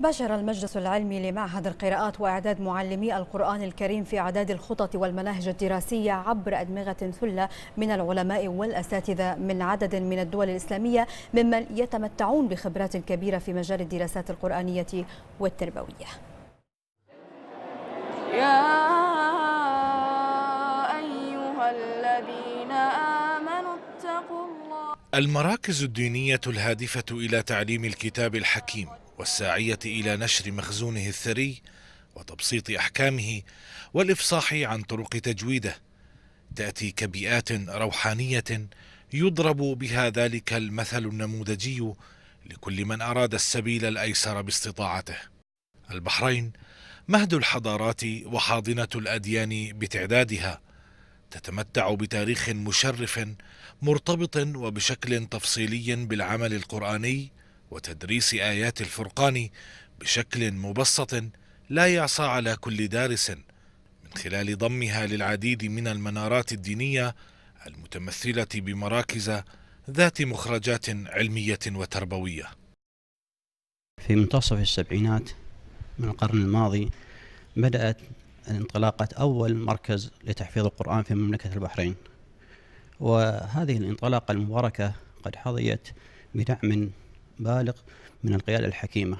باشر المجلس العلمي لمعهد القراءات وإعداد معلمي القرآن الكريم في إعداد الخطط والمناهج الدراسية عبر أدمغة ثلة من العلماء والأساتذة من عدد من الدول الإسلامية ممن يتمتعون بخبرات كبيرة في مجال الدراسات القرآنية والتربوية يا أيها الذين آمنوا اتقوا الله المراكز الدينية الهادفة إلى تعليم الكتاب الحكيم والساعية إلى نشر مخزونه الثري وتبسيط أحكامه والإفصاح عن طرق تجويده تأتي كبيئات روحانية يضرب بها ذلك المثل النموذجي لكل من أراد السبيل الأيسر باستطاعته البحرين مهد الحضارات وحاضنة الأديان بتعدادها تتمتع بتاريخ مشرف مرتبط وبشكل تفصيلي بالعمل القرآني وتدريس ايات الفرقان بشكل مبسط لا يعصى على كل دارس من خلال ضمها للعديد من المنارات الدينيه المتمثله بمراكز ذات مخرجات علميه وتربويه في منتصف السبعينات من القرن الماضي بدات انطلاقه اول مركز لتحفيظ القران في مملكه البحرين وهذه الانطلاقه المباركه قد حظيت بدعم بالغ من القيادة الحكيمة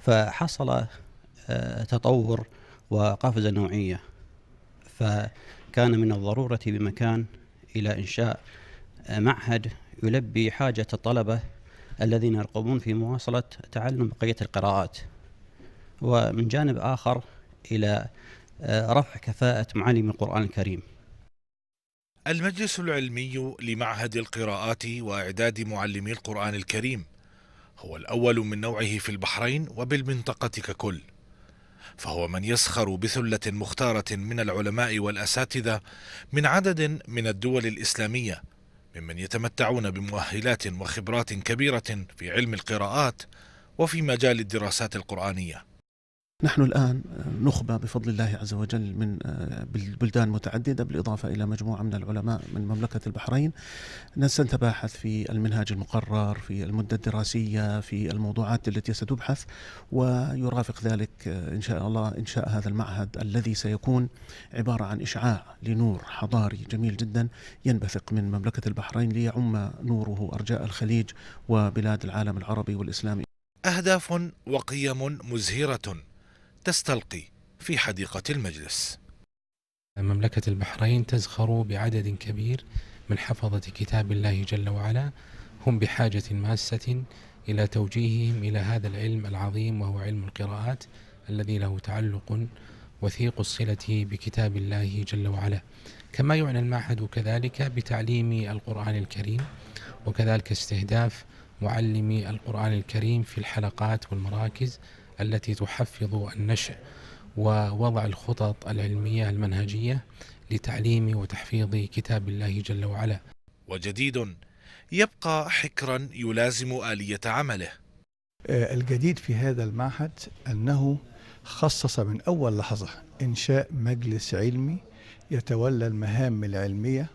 فحصل آه، تطور وقفزة نوعية فكان من الضرورة بمكان إلى إنشاء آه، معهد يلبي حاجة الطلبة الذين يرغبون في مواصلة تعلم بقية القراءات ومن جانب آخر إلى آه، رفع كفاءة معلم القرآن الكريم المجلس العلمي لمعهد القراءات وإعداد معلمي القرآن الكريم هو الأول من نوعه في البحرين وبالمنطقة ككل فهو من يسخر بثلة مختارة من العلماء والأساتذة من عدد من الدول الإسلامية ممن يتمتعون بمؤهلات وخبرات كبيرة في علم القراءات وفي مجال الدراسات القرآنية نحن الآن نخبة بفضل الله عز وجل من آه، بلدان متعددة بالإضافة إلى مجموعة من العلماء من مملكة البحرين سنتباحث في المنهاج المقرر في المدة الدراسية في الموضوعات التي ستبحث ويرافق ذلك آه، إن شاء الله إنشاء هذا المعهد الذي سيكون عبارة عن إشعاع لنور حضاري جميل جدا ينبثق من مملكة البحرين ليعم نوره أرجاء الخليج وبلاد العالم العربي والإسلامي أهداف وقيم مزهرة تستلقي في حديقة المجلس مملكة البحرين تزخر بعدد كبير من حفظة كتاب الله جل وعلا هم بحاجة ماسة إلى توجيههم إلى هذا العلم العظيم وهو علم القراءات الذي له تعلق وثيق الصلة بكتاب الله جل وعلا كما يعنى المعهد كذلك بتعليم القرآن الكريم وكذلك استهداف معلمي القرآن الكريم في الحلقات والمراكز التي تحفظ النشء ووضع الخطط العلمية المنهجية لتعليم وتحفيظ كتاب الله جل وعلا وجديد يبقى حكرا يلازم آلية عمله آه، الجديد في هذا المعهد أنه خصص من أول لحظة إنشاء مجلس علمي يتولى المهام العلمية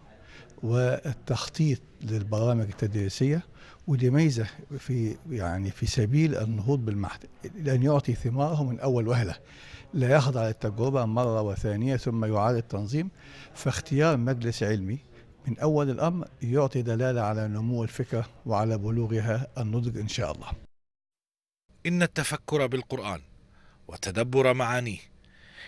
والتخطيط للبرامج التدريسيه ودي ميزه في يعني في سبيل النهوض بالمعهد لان يعطي ثماره من اول وهله لا يخضع للتجربه مره وثانيه ثم يعاد التنظيم فاختيار مجلس علمي من اول الامر يعطي دلاله على نمو الفكره وعلى بلوغها النضج ان شاء الله. ان التفكر بالقران وتدبر معانيه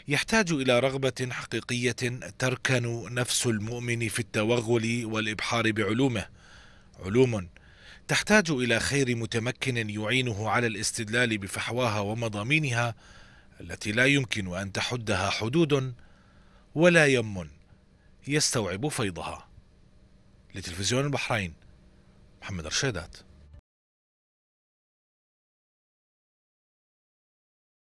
يحتاج إلى رغبة حقيقية تركن نفس المؤمن في التوغل والإبحار بعلومه علوم تحتاج إلى خير متمكن يعينه على الاستدلال بفحواها ومضامينها التي لا يمكن أن تحدها حدود ولا يم يستوعب فيضها لتلفزيون البحرين محمد رشيدات